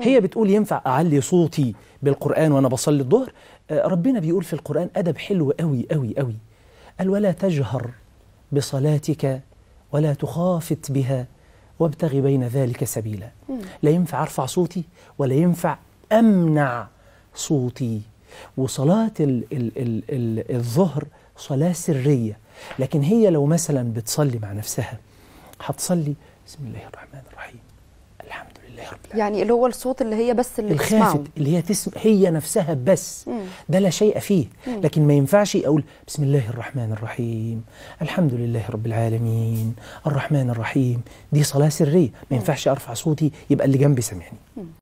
هي بتقول ينفع اعلي صوتي بالقران وانا بصلي الظهر آه، ربنا بيقول في القران ادب حلو قوي قوي قوي قال ولا تجهر بصلاتك ولا تخافت بها وابتغي بين ذلك سبيلا لا ينفع ارفع صوتي ولا ينفع امنع صوتي وصلاه الـ الـ الـ الـ الظهر صلاه سريه لكن هي لو مثلا بتصلي مع نفسها هتصلي بسم الله الرحمن الرحيم الحفله يعني اللي هو الصوت اللي هي بس اللي الخافت اللي هي تسم هي نفسها بس مم. ده لا شيء فيه مم. لكن ما ينفعش اقول بسم الله الرحمن الرحيم الحمد لله رب العالمين الرحمن الرحيم دي صلاه سريه ما ينفعش ارفع صوتي يبقى اللي جنبي سامعني